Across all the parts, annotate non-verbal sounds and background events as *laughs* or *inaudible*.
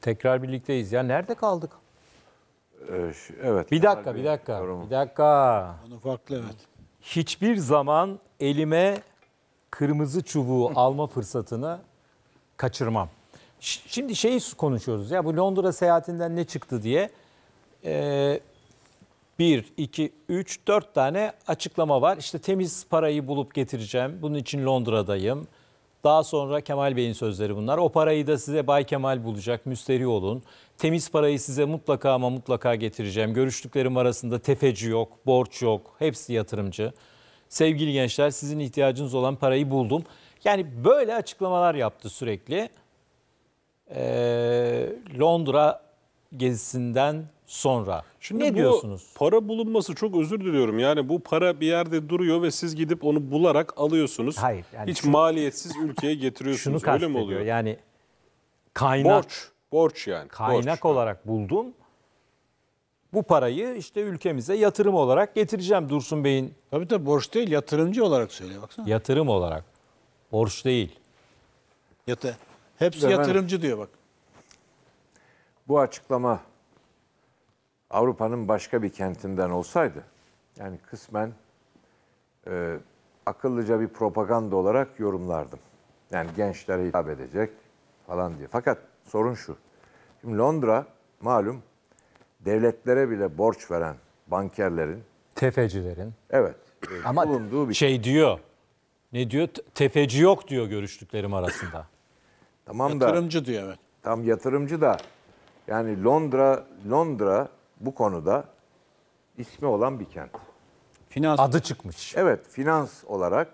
Tekrar birlikteyiz. Ya nerede kaldık? Ee, evet. Bir dakika, Bey'in bir dakika. yorumu. Bir dakika. Onu farklı evet. Hiçbir zaman elime kırmızı çubuğu *laughs* alma fırsatını kaçırmam. Şimdi şey konuşuyoruz ya bu Londra seyahatinden ne çıktı diye. Ee, bir, iki, üç, dört tane açıklama var. İşte temiz parayı bulup getireceğim. Bunun için Londra'dayım. Daha sonra Kemal Bey'in sözleri bunlar. O parayı da size Bay Kemal bulacak, müsteri olun. Temiz parayı size mutlaka ama mutlaka getireceğim. Görüştüklerim arasında tefeci yok, borç yok, hepsi yatırımcı. Sevgili gençler sizin ihtiyacınız olan parayı buldum. Yani böyle açıklamalar yaptı sürekli. Ee, Londra gezisinden sonra. Şimdi ne bu diyorsunuz? Para bulunması çok özür diliyorum. Yani bu para bir yerde duruyor ve siz gidip onu bularak alıyorsunuz. Hayır. Yani Hiç şu, maliyetsiz ülkeye *laughs* getiriyorsunuz. Şunu Öyle mi oluyor? Yani kaynak borç borç yani. Kaynak borç. olarak buldum. Bu parayı işte ülkemize yatırım olarak getireceğim Dursun Bey'in. Tabii tabii borç değil yatırımcı olarak söylüyor baksana. Yatırım olarak. Borç değil. Yatı. Hepsi Güzel, yatırımcı diyor bak bu açıklama Avrupa'nın başka bir kentinden olsaydı, yani kısmen e, akıllıca bir propaganda olarak yorumlardım. Yani gençlere hitap edecek falan diye. Fakat sorun şu. Şimdi Londra malum devletlere bile borç veren bankerlerin tefecilerin evet e, *clears throat* ama bulunduğu bir şey diyor. Ne diyor? Tefeci yok diyor görüştüklerim arasında. tamam da yatırımcı diyor evet. Tam yatırımcı da yani Londra Londra bu konuda ismi olan bir kent. Finans adı çıkmış. Evet, finans olarak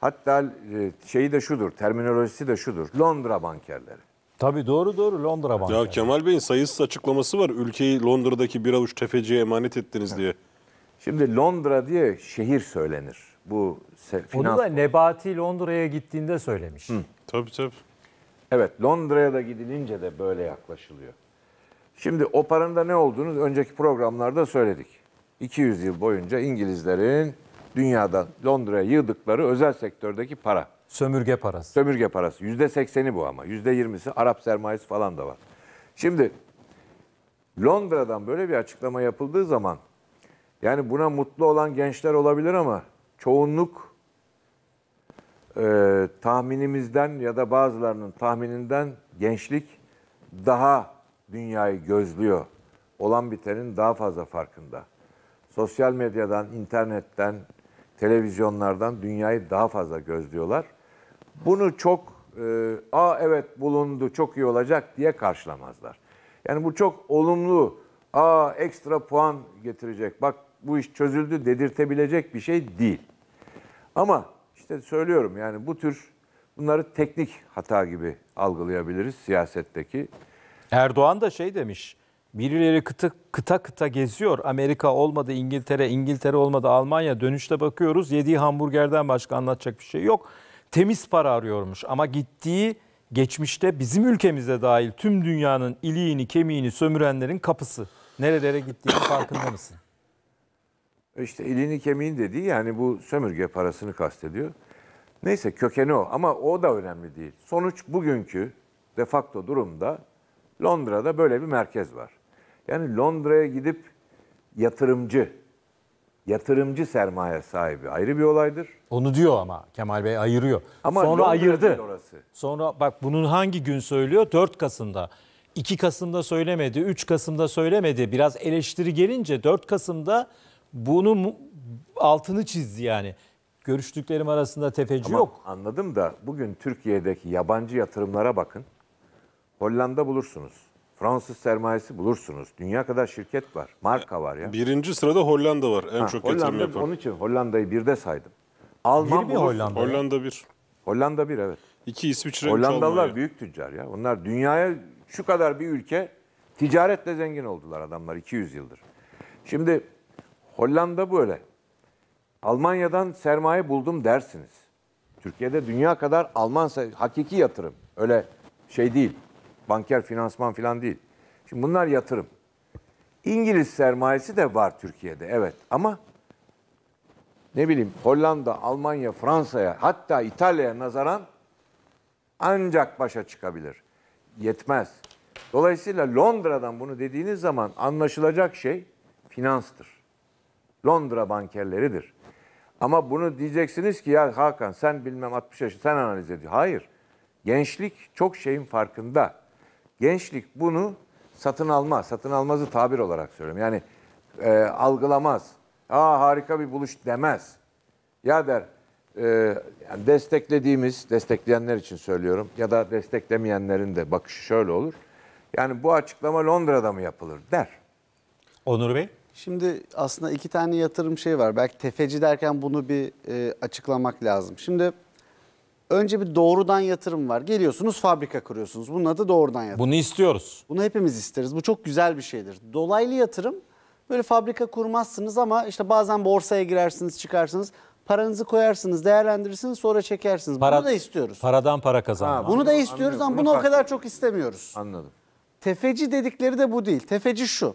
hatta e, şeyi de şudur, terminolojisi de şudur. Londra bankerleri. Tabii doğru doğru Londra bankerleri. Ya Kemal Bey'in sayısız açıklaması var. Ülkeyi Londra'daki bir avuç tefeciye emanet ettiniz diye. Şimdi Londra diye şehir söylenir. Bu finans Onu da Nebati Londra'ya gittiğinde söylemiş. Hı. Tabii tabii. Evet Londra'ya da gidilince de böyle yaklaşılıyor. Şimdi o paranın da ne olduğunu önceki programlarda söyledik. 200 yıl boyunca İngilizlerin dünyada Londra'ya yığdıkları özel sektördeki para. Sömürge parası. Sömürge parası. %80'i bu ama. %20'si Arap sermayesi falan da var. Şimdi Londra'dan böyle bir açıklama yapıldığı zaman yani buna mutlu olan gençler olabilir ama çoğunluk e, tahminimizden ya da bazılarının tahmininden gençlik daha dünyayı gözlüyor. Olan bitenin daha fazla farkında. Sosyal medyadan, internetten, televizyonlardan dünyayı daha fazla gözlüyorlar. Bunu çok, e, aa evet bulundu çok iyi olacak diye karşılamazlar. Yani bu çok olumlu, a ekstra puan getirecek, bak bu iş çözüldü dedirtebilecek bir şey değil. Ama işte söylüyorum yani bu tür bunları teknik hata gibi algılayabiliriz siyasetteki. Erdoğan da şey demiş. Birileri kıta, kıta kıta geziyor. Amerika olmadı, İngiltere, İngiltere olmadı, Almanya. Dönüşte bakıyoruz yediği hamburgerden başka anlatacak bir şey yok. Temiz para arıyormuş ama gittiği geçmişte bizim ülkemize dahil tüm dünyanın iliğini, kemiğini sömürenlerin kapısı. Nerelere gittiğini *coughs* farkında mısın? İşte iliğini, kemiğini dediği yani bu sömürge parasını kastediyor. Neyse kökeni o ama o da önemli değil. Sonuç bugünkü de facto durumda Londra'da böyle bir merkez var. Yani Londra'ya gidip yatırımcı, yatırımcı sermaye sahibi ayrı bir olaydır. Onu diyor ama Kemal Bey ayırıyor. Ama Sonra Londra ayırdı. Orası. Sonra bak bunun hangi gün söylüyor? 4 Kasım'da. 2 Kasım'da söylemedi, 3 Kasım'da söylemedi. Biraz eleştiri gelince 4 Kasım'da bunu altını çizdi yani. Görüştüklerim arasında tefeci Ama yok. Anladım da bugün Türkiye'deki yabancı yatırımlara bakın. Hollanda bulursunuz. Fransız sermayesi bulursunuz. Dünya kadar şirket var. Marka var ya. Birinci sırada Hollanda var. En ha, çok Hollanda, yatırım yapan. Onun için Hollanda'yı bir de saydım. Alman bir Hollanda? Hollanda bir. Hollanda bir evet. İki İsviçre, Hollandalılar büyük tüccar ya. Bunlar dünyaya şu kadar bir ülke ticaretle zengin oldular adamlar 200 yıldır. Şimdi Hollanda böyle. Almanya'dan sermaye buldum dersiniz. Türkiye'de dünya kadar Alman hakiki yatırım. Öyle şey değil. Banker finansman falan değil. Şimdi bunlar yatırım. İngiliz sermayesi de var Türkiye'de evet ama ne bileyim Hollanda, Almanya, Fransa'ya hatta İtalya'ya nazaran ancak başa çıkabilir. Yetmez. Dolayısıyla Londra'dan bunu dediğiniz zaman anlaşılacak şey finanstır. Londra bankerleridir. Ama bunu diyeceksiniz ki ya Hakan sen bilmem 60 yaşı sen analiz ediyorsun. Hayır. Gençlik çok şeyin farkında. Gençlik bunu satın alma, satın almazı tabir olarak söylüyorum. Yani e, algılamaz. Aa harika bir buluş demez. Ya der e, yani desteklediğimiz, destekleyenler için söylüyorum ya da desteklemeyenlerin de bakışı şöyle olur. Yani bu açıklama Londra'da mı yapılır der. Onur Bey? Şimdi aslında iki tane yatırım şeyi var. Belki tefeci derken bunu bir e, açıklamak lazım. Şimdi Önce bir doğrudan yatırım var. Geliyorsunuz fabrika kuruyorsunuz. Bunun adı doğrudan yatırım. Bunu istiyoruz. Bunu hepimiz isteriz. Bu çok güzel bir şeydir. Dolaylı yatırım böyle fabrika kurmazsınız ama işte bazen borsaya girersiniz çıkarsınız. Paranızı koyarsınız, değerlendirirsiniz, sonra çekersiniz. Para, bunu da istiyoruz. Paradan para kazanma. Ha, bunu da istiyoruz Anladım. ama bunu, bunu o kadar çok istemiyoruz. Anladım. Tefeci dedikleri de bu değil. Tefeci şu.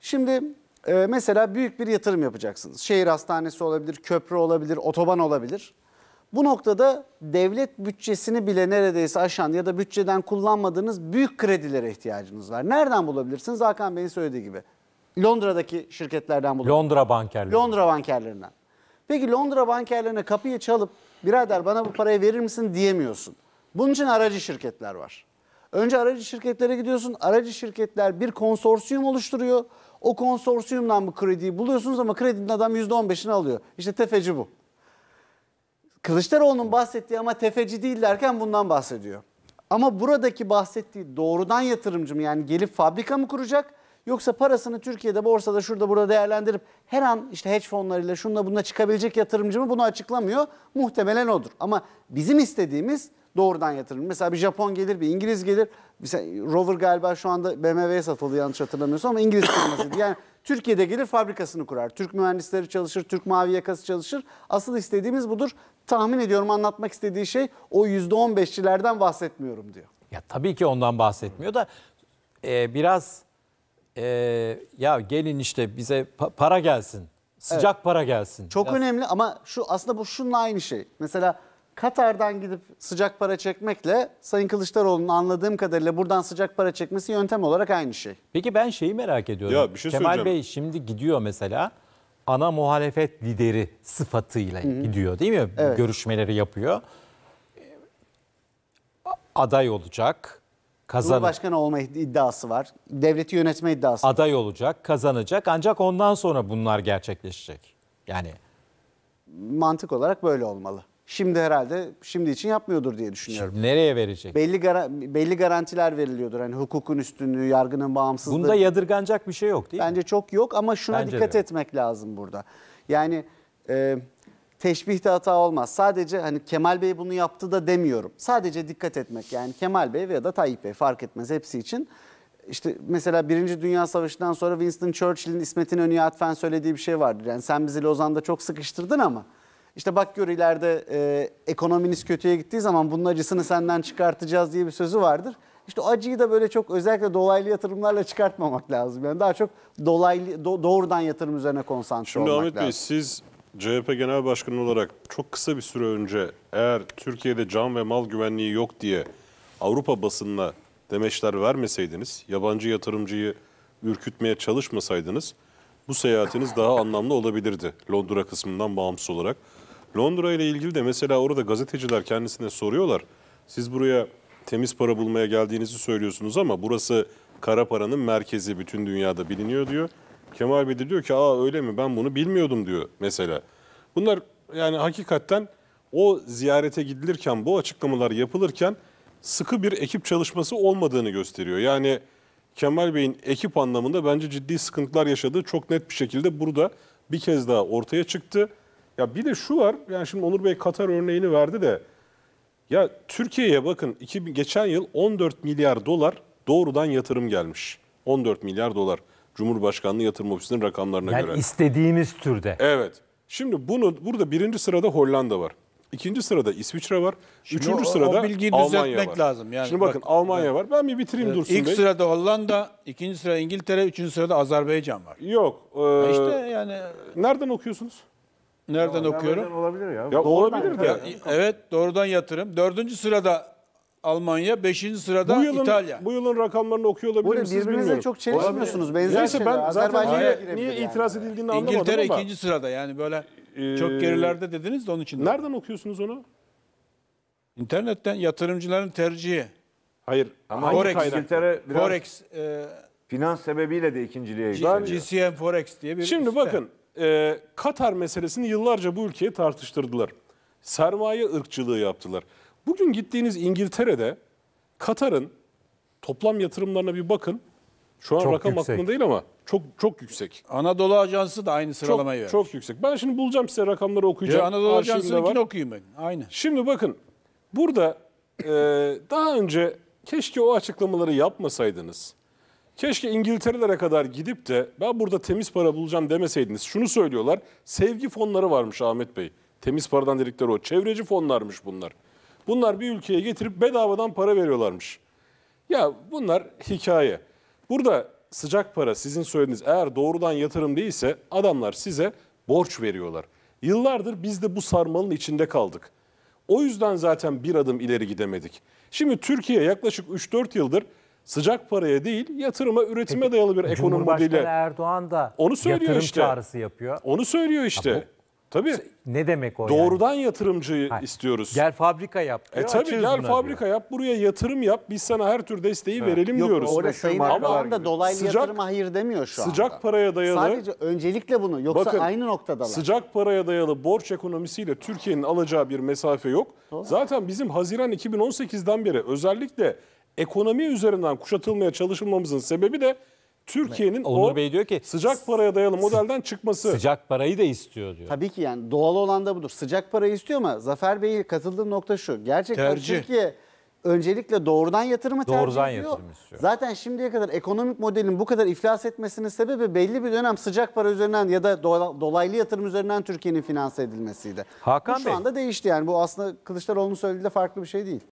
Şimdi e, mesela büyük bir yatırım yapacaksınız. Şehir hastanesi olabilir, köprü olabilir, otoban olabilir. Bu noktada devlet bütçesini bile neredeyse aşan ya da bütçeden kullanmadığınız büyük kredilere ihtiyacınız var. Nereden bulabilirsiniz? Hakan Bey'in söylediği gibi. Londra'daki şirketlerden bulabilirsiniz. Londra bankerleri. Londra bankerlerinden. Peki Londra bankerlerine kapıyı çalıp birader bana bu parayı verir misin diyemiyorsun. Bunun için aracı şirketler var. Önce aracı şirketlere gidiyorsun. Aracı şirketler bir konsorsiyum oluşturuyor. O konsorsiyumdan bu krediyi buluyorsunuz ama kredinin adam %15'ini alıyor. İşte tefeci bu. Kılıçdaroğlu'nun bahsettiği ama tefeci değil derken bundan bahsediyor. Ama buradaki bahsettiği doğrudan yatırımcı mı yani gelip fabrika mı kuracak yoksa parasını Türkiye'de borsada şurada burada değerlendirip her an işte hedge fonlarıyla şunla bununla çıkabilecek yatırımcı mı bunu açıklamıyor. Muhtemelen odur. Ama bizim istediğimiz doğrudan yatırımcı. Mesela bir Japon gelir, bir İngiliz gelir. Mesela Rover galiba şu anda BMW'ye satıldı yanlış hatırlamıyorsam ama İngiliz firmasıydı. Yani Türkiye'de gelir fabrikasını kurar. Türk mühendisleri çalışır, Türk mavi yakası çalışır. Asıl istediğimiz budur. Tahmin ediyorum anlatmak istediği şey o %15'çilerden bahsetmiyorum diyor. Ya tabii ki ondan bahsetmiyor da e, biraz e, ya gelin işte bize pa- para gelsin. Sıcak para gelsin. Çok Biraz- önemli ama şu aslında bu şunun aynı şey. Mesela Katar'dan gidip sıcak para çekmekle Sayın Kılıçdaroğlu'nun anladığım kadarıyla buradan sıcak para çekmesi yöntem olarak aynı şey. Peki ben şeyi merak ediyorum. Ya bir şey Kemal Bey şimdi gidiyor mesela ana muhalefet lideri sıfatıyla Hı-hı. gidiyor değil mi? Evet. Görüşmeleri yapıyor. Aday olacak, kazanacak. Cumhurbaşkanı olma iddiası var. Devleti yönetme iddiası. Var. Aday olacak, kazanacak ancak ondan sonra bunlar gerçekleşecek. Yani mantık olarak böyle olmalı. Şimdi herhalde şimdi için yapmıyordur diye düşünüyorum. Şimdi nereye verecek? Belli gara belli garantiler veriliyordur. Hani hukukun üstünlüğü, yargının bağımsızlığı. Bunda yadırganacak bir şey yok değil Bence mi? Bence çok yok ama şuna Bence dikkat etmek lazım burada. Yani e, teşbihte hata olmaz. Sadece hani Kemal Bey bunu yaptı da demiyorum. Sadece dikkat etmek yani Kemal Bey veya da Tayyip Bey fark etmez hepsi için. İşte mesela Birinci Dünya Savaşı'ndan sonra Winston Churchill'in İsmet'in önüye atfen söylediği bir şey vardır. Yani sen bizi Lozan'da çok sıkıştırdın ama işte bak gör ileride e, ekonominiz kötüye gittiği zaman bunun acısını senden çıkartacağız diye bir sözü vardır. İşte o acıyı da böyle çok özellikle dolaylı yatırımlarla çıkartmamak lazım. Yani daha çok dolaylı do, doğrudan yatırım üzerine konsantre Şimdi olmak Ahmet lazım. Bey siz CHP Genel Başkanı olarak çok kısa bir süre önce eğer Türkiye'de can ve mal güvenliği yok diye Avrupa basınına demeçler vermeseydiniz, yabancı yatırımcıyı ürkütmeye çalışmasaydınız bu seyahatiniz daha anlamlı olabilirdi Londra kısmından bağımsız olarak. Londra ile ilgili de mesela orada gazeteciler kendisine soruyorlar. Siz buraya temiz para bulmaya geldiğinizi söylüyorsunuz ama burası kara paranın merkezi bütün dünyada biliniyor diyor. Kemal Bey diyor ki aa öyle mi ben bunu bilmiyordum diyor mesela. Bunlar yani hakikaten o ziyarete gidilirken bu açıklamalar yapılırken sıkı bir ekip çalışması olmadığını gösteriyor. Yani Kemal Bey'in ekip anlamında bence ciddi sıkıntılar yaşadığı çok net bir şekilde burada bir kez daha ortaya çıktı. Ya bir de şu var, yani şimdi Onur Bey Katar örneğini verdi de, ya Türkiye'ye bakın iki, geçen yıl 14 milyar dolar doğrudan yatırım gelmiş. 14 milyar dolar Cumhurbaşkanlığı Yatırım Ofisi'nin rakamlarına yani göre. Yani istediğimiz türde. Evet. Şimdi bunu burada birinci sırada Hollanda var. İkinci sırada İsviçre var. Şimdi Üçüncü o, sırada o bilgiyi Almanya var. lazım. Yani Şimdi bakın bak, Almanya var. Ben bir bitireyim evet, Dursun ilk Bey. İlk sırada Hollanda, ikinci sırada İngiltere, üçüncü sırada Azerbaycan var. Yok. E, ya yani. Nereden okuyorsunuz? Nereden ya, okuyorum? Olabilir ya. ya olabilir de. Ya, evet doğrudan yatırım. Dördüncü sırada Almanya, beşinci sırada bu yılın, İtalya. Bu yılın rakamlarını okuyor olabilir misiniz bilmiyorum. Birbirinizle çok çelişmiyorsunuz. Benzer Neyse ben zaten niye, niye yani. itiraz edildiğini anlamadım ama. İngiltere ikinci sırada yani böyle çok ee, gerilerde dediniz de onun için. Nereden okuyorsunuz onu? İnternetten yatırımcıların tercihi. Hayır. Ama Forex, biraz Forex, e, finans sebebiyle de ikinciliğe yükseliyor. GCM Forex diye bir Şimdi site. bakın e, Katar meselesini yıllarca bu ülkeyi tartıştırdılar. Sermaye ırkçılığı yaptılar. Bugün gittiğiniz İngiltere'de Katar'ın toplam yatırımlarına bir bakın. Şu an Çok rakam yüksek. aklımda değil ama çok çok yüksek. Anadolu Ajansı da aynı sıralamayı çok, vermiş. Çok yüksek. Ben şimdi bulacağım size rakamları okuyacağım. Ya Anadolu Ajansı'nınkini okuyayım ben. Aynı. Şimdi bakın burada e, daha önce keşke o açıklamaları yapmasaydınız. Keşke İngiltere'lere kadar gidip de ben burada temiz para bulacağım demeseydiniz. Şunu söylüyorlar. Sevgi fonları varmış Ahmet Bey. Temiz paradan dedikleri o. Çevreci fonlarmış bunlar. Bunlar bir ülkeye getirip bedavadan para veriyorlarmış. Ya bunlar hikaye. Burada sıcak para sizin söylediğiniz eğer doğrudan yatırım değilse adamlar size borç veriyorlar. Yıllardır biz de bu sarmalın içinde kaldık. O yüzden zaten bir adım ileri gidemedik. Şimdi Türkiye yaklaşık 3-4 yıldır sıcak paraya değil yatırıma, üretime Peki, dayalı bir ekonomi modeli. Cumhurbaşkanı Erdoğan da onu söylüyor yatırım işte. çağrısı yapıyor. Onu söylüyor işte. Ya bu Tabii. Ne demek o Doğrudan yani? yatırımcıyı ha. istiyoruz. Gel fabrika yap. E diyor, e tabii gel fabrika diyor. yap, buraya yatırım yap, biz sana her tür desteği evet. verelim Yok, diyoruz. Orada Sayın Erdoğan dolaylı sıcak, yatırıma hayır demiyor şu anda. Sıcak paraya dayalı. Sadece öncelikle bunu yoksa bakın, aynı noktadalar. Sıcak paraya dayalı borç ekonomisiyle Türkiye'nin alacağı bir mesafe yok. Doğru. Zaten bizim Haziran 2018'den beri özellikle ekonomi üzerinden kuşatılmaya çalışılmamızın sebebi de Türkiye'nin Onur o Bey diyor ki sıcak paraya dayalı modelden çıkması. Sıcak parayı da istiyor diyor. Tabii ki yani doğal olan da budur. Sıcak parayı istiyor ama Zafer Bey'in katıldığı nokta şu. Gerçekten Tercih. Türkiye öncelikle doğrudan yatırımı Doğrudan tercih ediyor. yatırım istiyor. Zaten şimdiye kadar ekonomik modelin bu kadar iflas etmesinin sebebi belli bir dönem sıcak para üzerinden ya da dolaylı yatırım üzerinden Türkiye'nin finanse edilmesiydi. Hakan bu şu Bey. anda değişti yani bu aslında Kılıçdaroğlu'nun söylediği de farklı bir şey değil.